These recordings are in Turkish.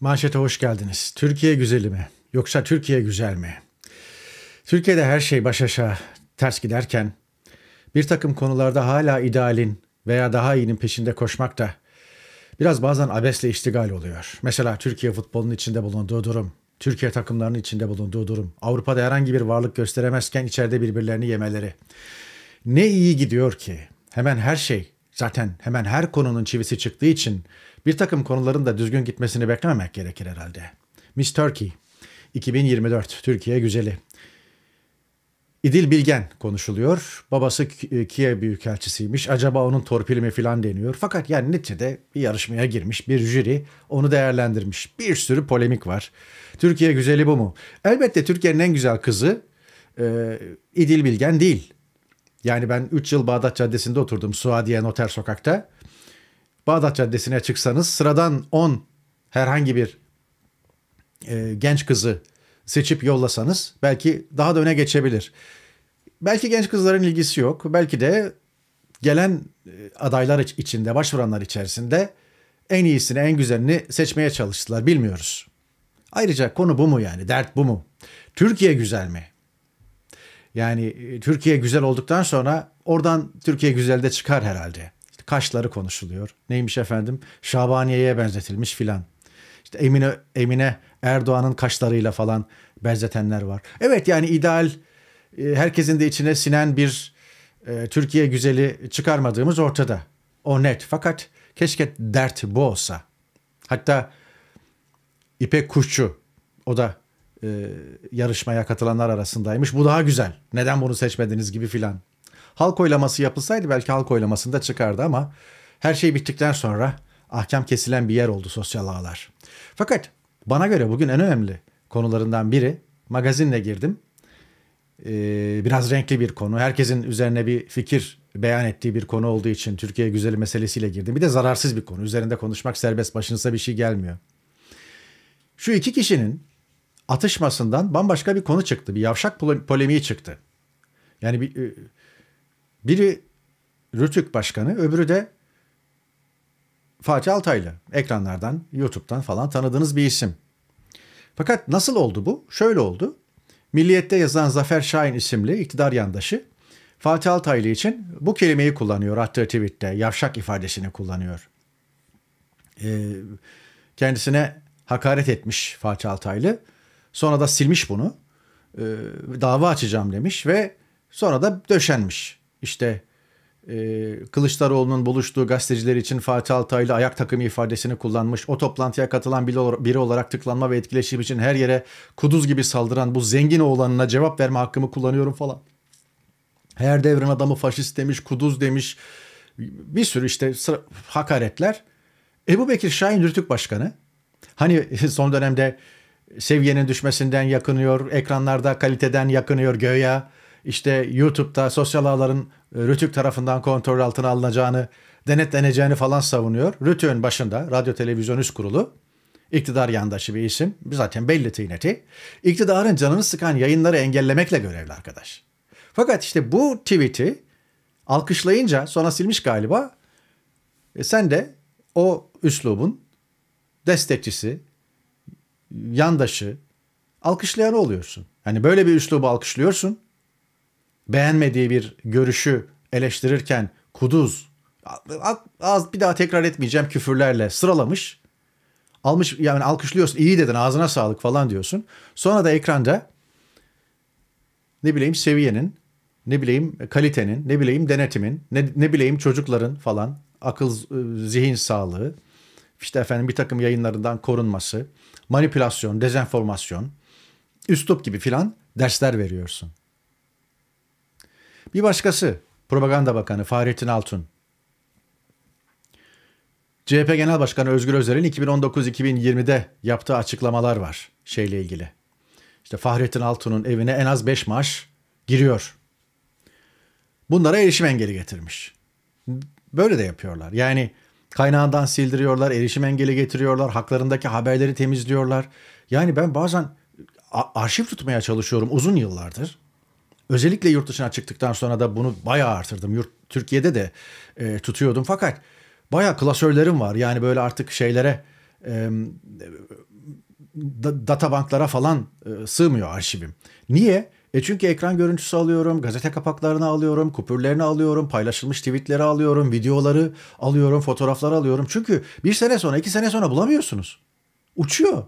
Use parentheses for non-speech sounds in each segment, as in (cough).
Manşete hoş geldiniz. Türkiye güzeli mi? Yoksa Türkiye güzel mi? Türkiye'de her şey baş aşağı ters giderken bir takım konularda hala idealin veya daha iyinin peşinde koşmak da biraz bazen abesle iştigal oluyor. Mesela Türkiye futbolunun içinde bulunduğu durum, Türkiye takımlarının içinde bulunduğu durum, Avrupa'da herhangi bir varlık gösteremezken içeride birbirlerini yemeleri. Ne iyi gidiyor ki hemen her şey Zaten hemen her konunun çivisi çıktığı için bir takım konuların da düzgün gitmesini beklememek gerekir herhalde. Miss Turkey, 2024 Türkiye güzeli. İdil Bilgen konuşuluyor. Babası Kiev e, Büyükelçisiymiş. Acaba onun torpili mi filan deniyor. Fakat yani neticede bir yarışmaya girmiş bir jüri onu değerlendirmiş. Bir sürü polemik var. Türkiye güzeli bu mu? Elbette Türkiye'nin en güzel kızı e, İdil Bilgen değil. Yani ben 3 yıl Bağdat Caddesi'nde oturdum Suadiye Noter Sokak'ta. Bağdat Caddesi'ne çıksanız sıradan 10 herhangi bir e, genç kızı seçip yollasanız belki daha da öne geçebilir. Belki genç kızların ilgisi yok. Belki de gelen e, adaylar içinde, başvuranlar içerisinde en iyisini, en güzelini seçmeye çalıştılar. Bilmiyoruz. Ayrıca konu bu mu yani? Dert bu mu? Türkiye güzel mi? Yani e, Türkiye güzel olduktan sonra oradan Türkiye güzel de çıkar herhalde. İşte kaşları konuşuluyor. Neymiş efendim? Şabaniye'ye benzetilmiş filan. İşte Emine, Emine Erdoğan'ın kaşlarıyla falan benzetenler var. Evet yani ideal e, herkesin de içine sinen bir e, Türkiye güzeli çıkarmadığımız ortada. O net. Fakat keşke dert bu olsa. Hatta İpek Kuşçu o da e, yarışmaya katılanlar arasındaymış. Bu daha güzel. Neden bunu seçmediniz gibi filan. Halk oylaması yapılsaydı belki halk oylamasında çıkardı ama her şey bittikten sonra ahkam kesilen bir yer oldu sosyal ağlar. Fakat bana göre bugün en önemli konularından biri magazinle girdim. Ee, biraz renkli bir konu. Herkesin üzerine bir fikir beyan ettiği bir konu olduğu için Türkiye güzeli meselesiyle girdim. Bir de zararsız bir konu. Üzerinde konuşmak serbest. Başınıza bir şey gelmiyor. Şu iki kişinin atışmasından bambaşka bir konu çıktı. Bir yavşak polemiği çıktı. Yani bir, e, biri Rütük Başkanı, öbürü de Fatih Altaylı. Ekranlardan, YouTube'dan falan tanıdığınız bir isim. Fakat nasıl oldu bu? Şöyle oldu. Milliyet'te yazan Zafer Şahin isimli iktidar yandaşı Fatih Altaylı için bu kelimeyi kullanıyor attığı tweette. Yavşak ifadesini kullanıyor. Ee, kendisine hakaret etmiş Fatih Altaylı Sonra da silmiş bunu. E, dava açacağım demiş ve sonra da döşenmiş. İşte e, Kılıçdaroğlu'nun buluştuğu gazeteciler için Fatih Altaylı ayak takımı ifadesini kullanmış. O toplantıya katılan biri olarak tıklanma ve etkileşim için her yere kuduz gibi saldıran bu zengin oğlanına cevap verme hakkımı kullanıyorum falan. Her devrin adamı faşist demiş, kuduz demiş. Bir sürü işte sıra, hakaretler. Ebu Bekir Şahin Rütük Başkanı. Hani (laughs) son dönemde seviyenin düşmesinden yakınıyor, ekranlarda kaliteden yakınıyor göya. İşte YouTube'da sosyal ağların e, Rütük tarafından kontrol altına alınacağını, denetleneceğini falan savunuyor. Rütük'ün başında Radyo Televizyon Üst Kurulu iktidar yandaşı bir isim. Zaten belli tıyneti. İktidarın canını sıkan yayınları engellemekle görevli arkadaş. Fakat işte bu tweet'i alkışlayınca sonra silmiş galiba. E sen de o üslubun destekçisi, yandaşı alkışlayan oluyorsun. Hani böyle bir üslubu alkışlıyorsun. Beğenmediği bir görüşü eleştirirken kuduz az bir daha tekrar etmeyeceğim küfürlerle sıralamış. Almış yani alkışlıyorsun iyi dedin ağzına sağlık falan diyorsun. Sonra da ekranda ne bileyim seviyenin, ne bileyim kalitenin, ne bileyim denetimin, ne, ne bileyim çocukların falan akıl ıı, zihin sağlığı, işte efendim bir takım yayınlarından korunması, manipülasyon, dezenformasyon, üslup gibi filan dersler veriyorsun. Bir başkası Propaganda Bakanı Fahrettin Altun. CHP Genel Başkanı Özgür Özel'in 2019-2020'de yaptığı açıklamalar var şeyle ilgili. İşte Fahrettin Altun'un evine en az 5 maaş giriyor. Bunlara erişim engeli getirmiş. Böyle de yapıyorlar. Yani Kaynağından sildiriyorlar, erişim engeli getiriyorlar, haklarındaki haberleri temizliyorlar. Yani ben bazen arşiv tutmaya çalışıyorum uzun yıllardır. Özellikle yurt dışına çıktıktan sonra da bunu bayağı artırdım. Yurt, Türkiye'de de e, tutuyordum fakat bayağı klasörlerim var. Yani böyle artık şeylere e, databanklara falan e, sığmıyor arşivim. Niye? E çünkü ekran görüntüsü alıyorum, gazete kapaklarını alıyorum, kupürlerini alıyorum, paylaşılmış tweetleri alıyorum, videoları alıyorum, fotoğrafları alıyorum. Çünkü bir sene sonra, iki sene sonra bulamıyorsunuz. Uçuyor.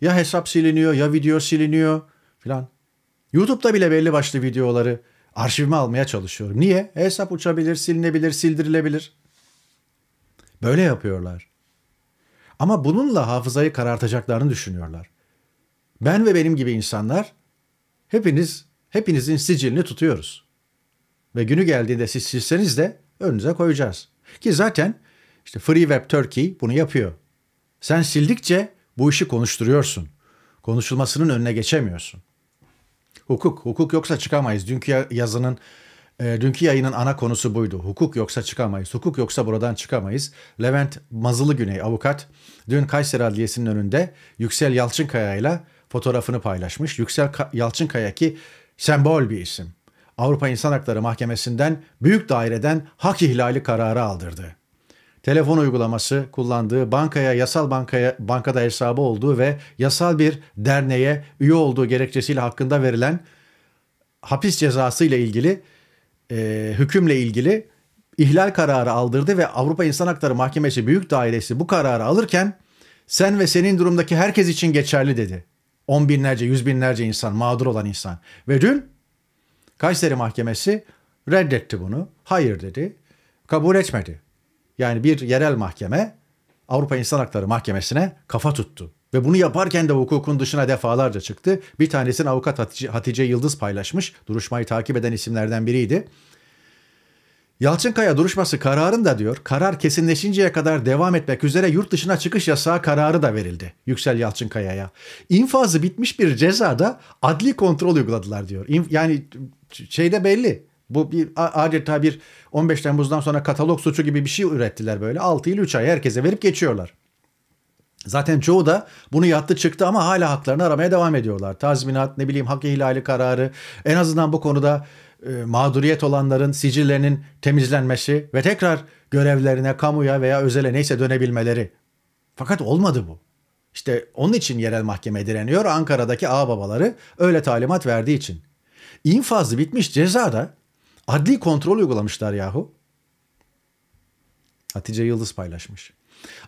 Ya hesap siliniyor, ya video siliniyor filan. YouTube'da bile belli başlı videoları arşivime almaya çalışıyorum. Niye? E, hesap uçabilir, silinebilir, sildirilebilir. Böyle yapıyorlar. Ama bununla hafızayı karartacaklarını düşünüyorlar. Ben ve benim gibi insanlar Hepiniz, hepinizin sicilini tutuyoruz. Ve günü geldiğinde siz silseniz de önünüze koyacağız. Ki zaten işte Free Web Turkey bunu yapıyor. Sen sildikçe bu işi konuşturuyorsun. Konuşulmasının önüne geçemiyorsun. Hukuk, hukuk yoksa çıkamayız. Dünkü yazının e, dünkü yayının ana konusu buydu. Hukuk yoksa çıkamayız. Hukuk yoksa buradan çıkamayız. Levent Mazılı Güney avukat dün Kayseri Adliyesi'nin önünde Yüksel Yalçınkaya ile fotoğrafını paylaşmış. Yüksel Yalçınkaya ki sembol bir isim. Avrupa İnsan Hakları Mahkemesi'nden büyük daireden hak ihlali kararı aldırdı. Telefon uygulaması kullandığı bankaya yasal bankaya bankada hesabı olduğu ve yasal bir derneğe üye olduğu gerekçesiyle hakkında verilen hapis cezası ile ilgili e, hükümle ilgili ihlal kararı aldırdı ve Avrupa İnsan Hakları Mahkemesi Büyük Dairesi bu kararı alırken sen ve senin durumdaki herkes için geçerli dedi on binlerce, yüz binlerce insan, mağdur olan insan. Ve dün Kayseri Mahkemesi reddetti bunu. Hayır dedi. Kabul etmedi. Yani bir yerel mahkeme Avrupa İnsan Hakları Mahkemesi'ne kafa tuttu. Ve bunu yaparken de hukukun dışına defalarca çıktı. Bir tanesinin avukat Hatice Yıldız paylaşmış. Duruşmayı takip eden isimlerden biriydi. Yalçınkaya duruşması kararında diyor, karar kesinleşinceye kadar devam etmek üzere yurt dışına çıkış yasağı kararı da verildi Yüksel Yalçınkaya'ya. İnfazı bitmiş bir cezada adli kontrol uyguladılar diyor. Yani şeyde belli. Bu bir adeta bir 15 Temmuz'dan sonra katalog suçu gibi bir şey ürettiler böyle. 6 yıl 3 ay herkese verip geçiyorlar. Zaten çoğu da bunu yattı çıktı ama hala haklarını aramaya devam ediyorlar. Tazminat, ne bileyim hak ihlali kararı en azından bu konuda e, mağduriyet olanların sicillerinin temizlenmesi ve tekrar görevlerine, kamuya veya özele neyse dönebilmeleri. Fakat olmadı bu. İşte onun için yerel mahkeme direniyor Ankara'daki ağababaları öyle talimat verdiği için. İnfazı bitmiş cezada adli kontrol uygulamışlar yahu. Hatice Yıldız paylaşmış.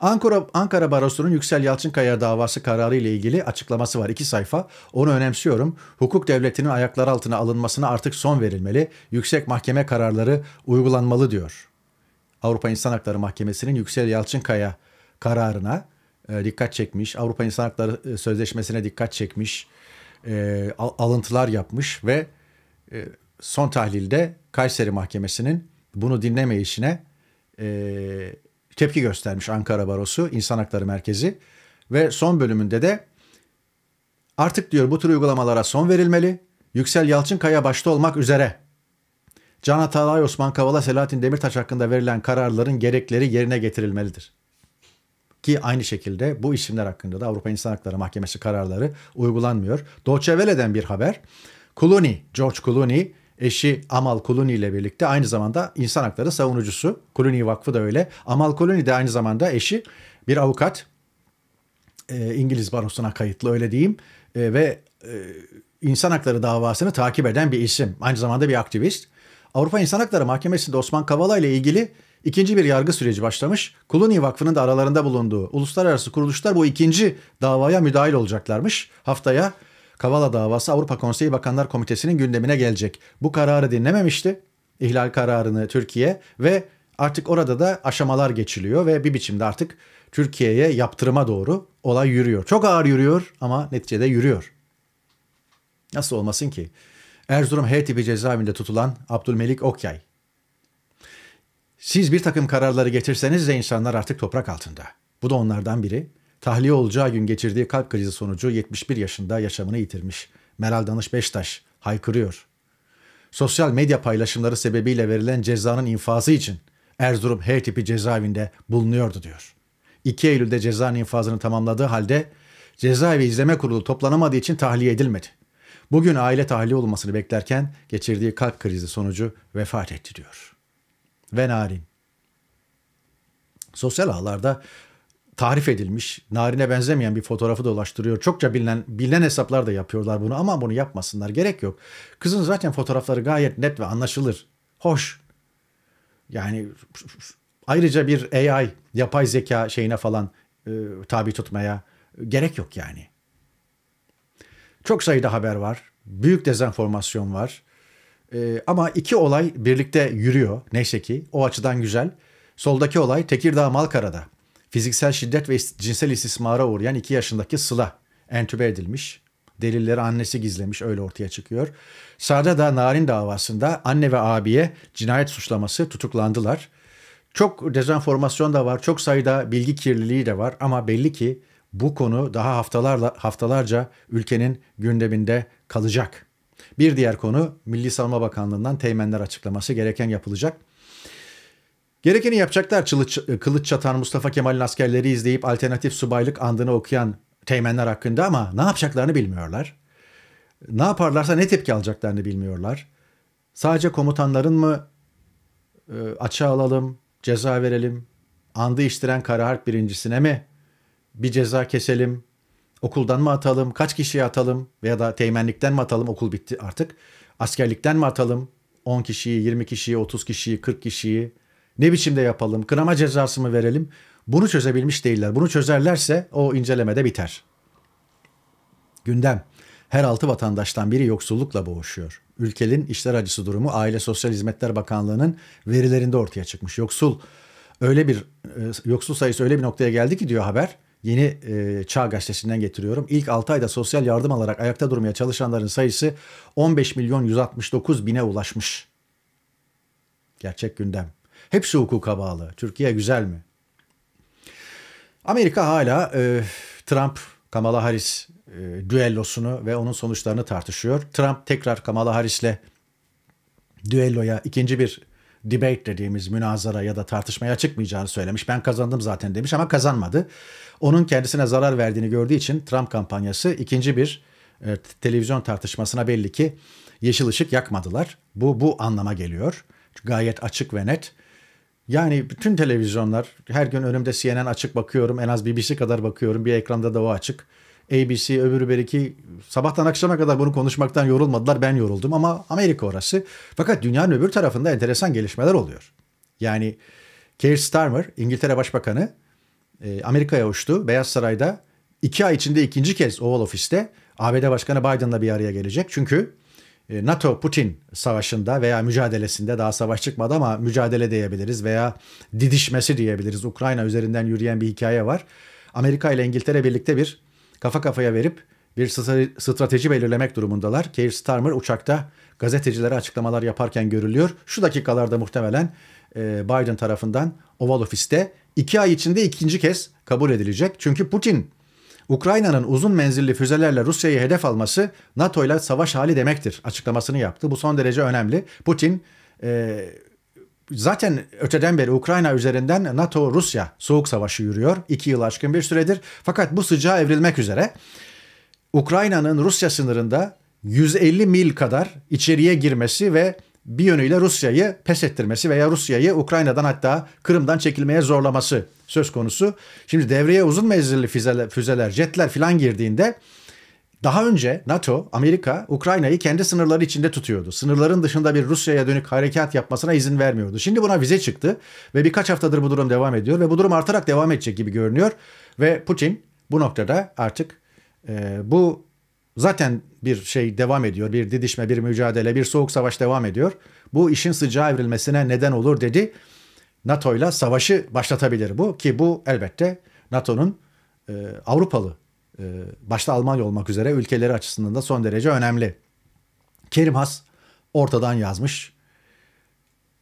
Ankara, Ankara Barosu'nun Yüksel Yalçınkaya davası kararı ile ilgili açıklaması var. iki sayfa. Onu önemsiyorum. Hukuk devletinin ayaklar altına alınmasına artık son verilmeli. Yüksek mahkeme kararları uygulanmalı diyor. Avrupa İnsan Hakları Mahkemesi'nin Yüksel Yalçınkaya kararına e, dikkat çekmiş. Avrupa İnsan Hakları e, Sözleşmesi'ne dikkat çekmiş. E, alıntılar yapmış ve e, son tahlilde Kayseri Mahkemesi'nin bunu dinlemeyişine e, tepki göstermiş Ankara Barosu, İnsan Hakları Merkezi ve son bölümünde de artık diyor bu tür uygulamalara son verilmeli. Yüksel Yalçınkaya başta olmak üzere Can Atalay, Osman Kavala, Selahattin Demirtaş hakkında verilen kararların gerekleri yerine getirilmelidir. Ki aynı şekilde bu isimler hakkında da Avrupa İnsan Hakları Mahkemesi kararları uygulanmıyor. Deutsche bir haber. Clooney, George Clooney Eşi Amal Kuluni ile birlikte aynı zamanda insan hakları savunucusu. Kuluni Vakfı da öyle. Amal Kuluni de aynı zamanda eşi bir avukat. E, İngiliz barosuna kayıtlı öyle diyeyim. E, ve e, insan hakları davasını takip eden bir isim. Aynı zamanda bir aktivist. Avrupa İnsan Hakları Mahkemesi'nde Osman Kavala ile ilgili ikinci bir yargı süreci başlamış. Kuluni Vakfı'nın da aralarında bulunduğu uluslararası kuruluşlar bu ikinci davaya müdahil olacaklarmış. Haftaya Kavala davası Avrupa Konseyi Bakanlar Komitesi'nin gündemine gelecek. Bu kararı dinlememişti. ihlal kararını Türkiye ve artık orada da aşamalar geçiliyor ve bir biçimde artık Türkiye'ye yaptırıma doğru olay yürüyor. Çok ağır yürüyor ama neticede yürüyor. Nasıl olmasın ki? Erzurum H tipi cezaevinde tutulan Abdülmelik Okyay. Siz bir takım kararları getirseniz de insanlar artık toprak altında. Bu da onlardan biri tahliye olacağı gün geçirdiği kalp krizi sonucu 71 yaşında yaşamını yitirmiş. Meral Danış Beştaş haykırıyor. Sosyal medya paylaşımları sebebiyle verilen cezanın infazı için Erzurum H tipi cezaevinde bulunuyordu diyor. 2 Eylül'de cezanın infazını tamamladığı halde cezaevi izleme kurulu toplanamadığı için tahliye edilmedi. Bugün aile tahliye olmasını beklerken geçirdiği kalp krizi sonucu vefat etti diyor. Ve narin. Sosyal ağlarda tarif edilmiş, narine benzemeyen bir fotoğrafı dolaştırıyor. Çokça bilinen, bilinen hesaplar da yapıyorlar bunu ama bunu yapmasınlar. Gerek yok. Kızın zaten fotoğrafları gayet net ve anlaşılır. Hoş. Yani ayrıca bir AI, yapay zeka şeyine falan e, tabi tutmaya gerek yok yani. Çok sayıda haber var. Büyük dezenformasyon var. E, ama iki olay birlikte yürüyor neyse ki. O açıdan güzel. Soldaki olay Tekirdağ Malkara'da fiziksel şiddet ve cinsel istismara uğrayan 2 yaşındaki Sıla entübe edilmiş. Delilleri annesi gizlemiş öyle ortaya çıkıyor. Sağda da Narin davasında anne ve abiye cinayet suçlaması tutuklandılar. Çok dezenformasyon da var, çok sayıda bilgi kirliliği de var ama belli ki bu konu daha haftalarla haftalarca ülkenin gündeminde kalacak. Bir diğer konu Milli Savunma Bakanlığı'ndan teğmenler açıklaması gereken yapılacak. Gerekeni yapacaklar çılıç, kılıç çatan Mustafa Kemal'in askerleri izleyip alternatif subaylık andını okuyan teğmenler hakkında ama ne yapacaklarını bilmiyorlar. Ne yaparlarsa ne tepki alacaklarını bilmiyorlar. Sadece komutanların mı e, açığa alalım, ceza verelim, andı iştiren kara harp birincisine mi bir ceza keselim, okuldan mı atalım, kaç kişiye atalım veya da teğmenlikten mi atalım okul bitti artık, askerlikten mi atalım 10 kişiyi, 20 kişiyi, 30 kişiyi, 40 kişiyi ne biçimde yapalım? Kınama cezası mı verelim? Bunu çözebilmiş değiller. Bunu çözerlerse o incelemede biter. Gündem. Her altı vatandaştan biri yoksullukla boğuşuyor. Ülkenin işler acısı durumu Aile Sosyal Hizmetler Bakanlığı'nın verilerinde ortaya çıkmış. Yoksul öyle bir e, yoksul sayısı öyle bir noktaya geldi ki diyor haber. Yeni e, Çağ Gazetesi'nden getiriyorum. İlk 6 ayda sosyal yardım alarak ayakta durmaya çalışanların sayısı 15 milyon 169 bine ulaşmış. Gerçek gündem. Hepsi hukuka bağlı. Türkiye güzel mi? Amerika hala e, Trump Kamala Harris e, düellosunu ve onun sonuçlarını tartışıyor. Trump tekrar Kamala Harris'le düelloya ikinci bir debate dediğimiz münazara ya da tartışmaya çıkmayacağını söylemiş. Ben kazandım zaten demiş ama kazanmadı. Onun kendisine zarar verdiğini gördüğü için Trump kampanyası ikinci bir e, televizyon tartışmasına belli ki yeşil ışık yakmadılar. Bu bu anlama geliyor. Gayet açık ve net. Yani bütün televizyonlar her gün önümde CNN açık bakıyorum. En az BBC kadar bakıyorum. Bir ekranda da o açık. ABC öbürü belki sabahtan akşama kadar bunu konuşmaktan yorulmadılar. Ben yoruldum ama Amerika orası. Fakat dünyanın öbür tarafında enteresan gelişmeler oluyor. Yani Keir Starmer İngiltere Başbakanı e, Amerika'ya uçtu. Beyaz Saray'da iki ay içinde ikinci kez Oval Ofis'te ABD Başkanı Biden'la bir araya gelecek. Çünkü e, NATO-Putin savaşında veya mücadelesinde daha savaş çıkmadı ama mücadele diyebiliriz veya didişmesi diyebiliriz. Ukrayna üzerinden yürüyen bir hikaye var. Amerika ile İngiltere birlikte bir kafa kafaya verip bir strateji belirlemek durumundalar. Keir Starmer uçakta gazetecilere açıklamalar yaparken görülüyor. Şu dakikalarda muhtemelen e, Biden tarafından Oval Ofis'te iki ay içinde ikinci kez kabul edilecek. Çünkü Putin Ukrayna'nın uzun menzilli füzelerle Rusya'yı hedef alması NATO ile savaş hali demektir açıklamasını yaptı. Bu son derece önemli. Putin e, zaten öteden beri Ukrayna üzerinden NATO-Rusya soğuk savaşı yürüyor. iki yıl aşkın bir süredir. Fakat bu sıcağa evrilmek üzere Ukrayna'nın Rusya sınırında 150 mil kadar içeriye girmesi ve bir yönüyle Rusya'yı pes ettirmesi veya Rusya'yı Ukrayna'dan hatta Kırım'dan çekilmeye zorlaması söz konusu. Şimdi devreye uzun menzilli füzeler, füzeler jetler filan girdiğinde daha önce NATO, Amerika Ukrayna'yı kendi sınırları içinde tutuyordu. Sınırların dışında bir Rusya'ya dönük harekat yapmasına izin vermiyordu. Şimdi buna vize çıktı ve birkaç haftadır bu durum devam ediyor ve bu durum artarak devam edecek gibi görünüyor. Ve Putin bu noktada artık e, bu Zaten bir şey devam ediyor. Bir didişme, bir mücadele, bir soğuk savaş devam ediyor. Bu işin sıcağa evrilmesine neden olur dedi. NATO ile savaşı başlatabilir bu ki bu elbette NATO'nun e, Avrupalı e, başta Almanya olmak üzere ülkeleri açısından da son derece önemli. Kerim Has ortadan yazmış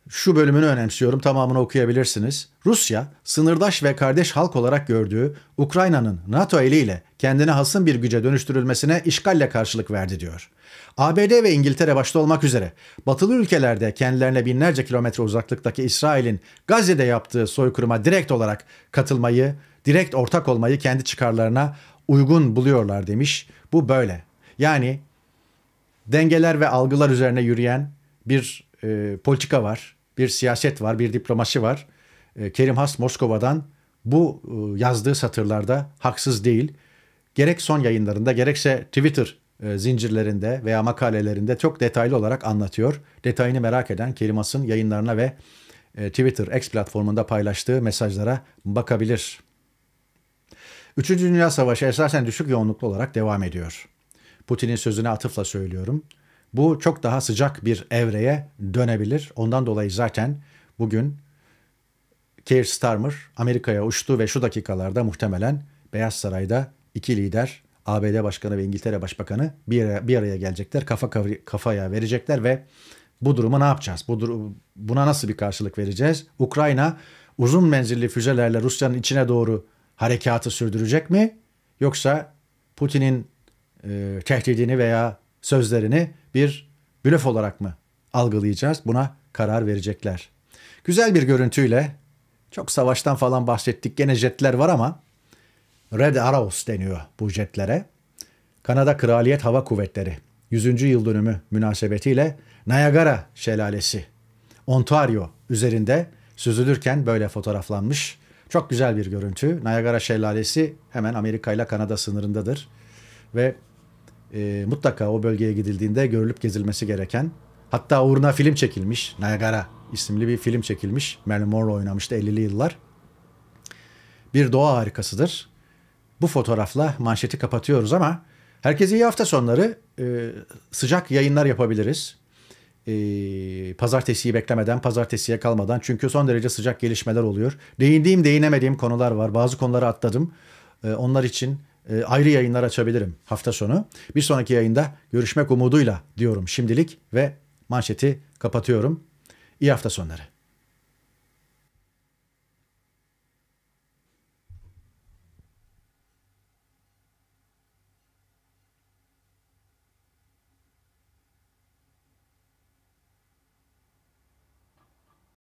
şu bölümünü önemsiyorum tamamını okuyabilirsiniz. Rusya, sınırdaş ve kardeş halk olarak gördüğü Ukrayna'nın NATO eliyle kendine hasım bir güce dönüştürülmesine işgalle karşılık verdi diyor. ABD ve İngiltere başta olmak üzere batılı ülkelerde kendilerine binlerce kilometre uzaklıktaki İsrail'in Gazze'de yaptığı soykırıma direkt olarak katılmayı, direkt ortak olmayı kendi çıkarlarına uygun buluyorlar demiş. Bu böyle. Yani dengeler ve algılar üzerine yürüyen bir e, politika var, bir siyaset var, bir diplomasi var. E, Kerim Has Moskova'dan bu e, yazdığı satırlarda haksız değil. Gerek son yayınlarında gerekse Twitter e, zincirlerinde veya makalelerinde çok detaylı olarak anlatıyor. Detayını merak eden Kerim Has'ın yayınlarına ve e, Twitter X platformunda paylaştığı mesajlara bakabilir. Üçüncü Dünya Savaşı esasen düşük yoğunluklu olarak devam ediyor. Putin'in sözüne atıfla söylüyorum. Bu çok daha sıcak bir evreye dönebilir. Ondan dolayı zaten bugün Keir Starmer Amerika'ya uçtu ve şu dakikalarda muhtemelen Beyaz Saray'da iki lider ABD Başkanı ve İngiltere Başbakanı bir araya, bir araya gelecekler. Kafa kafaya verecekler ve bu durumu ne yapacağız? Bu dur- buna nasıl bir karşılık vereceğiz? Ukrayna uzun menzilli füzelerle Rusya'nın içine doğru harekatı sürdürecek mi? Yoksa Putin'in e, tehdidini veya sözlerini bir blöf olarak mı algılayacağız? Buna karar verecekler. Güzel bir görüntüyle çok savaştan falan bahsettik. Gene jetler var ama Red Arrows deniyor bu jetlere. Kanada Kraliyet Hava Kuvvetleri 100. yıl dönümü münasebetiyle Niagara Şelalesi Ontario üzerinde süzülürken böyle fotoğraflanmış. Çok güzel bir görüntü. Niagara Şelalesi hemen Amerika ile Kanada sınırındadır ve e, mutlaka o bölgeye gidildiğinde görülüp gezilmesi gereken hatta uğruna film çekilmiş Niagara isimli bir film çekilmiş. Marilyn Monroe oynamıştı 50'li yıllar. Bir doğa harikasıdır. Bu fotoğrafla manşeti kapatıyoruz ama herkese iyi hafta sonları. Ee, sıcak yayınlar yapabiliriz. Ee, pazartesiyi beklemeden, pazartesiye kalmadan. Çünkü son derece sıcak gelişmeler oluyor. Değindiğim, değinemediğim konular var. Bazı konuları atladım. Ee, onlar için e, ayrı yayınlar açabilirim hafta sonu. Bir sonraki yayında görüşmek umuduyla diyorum şimdilik ve manşeti kapatıyorum. İyi hafta sonları.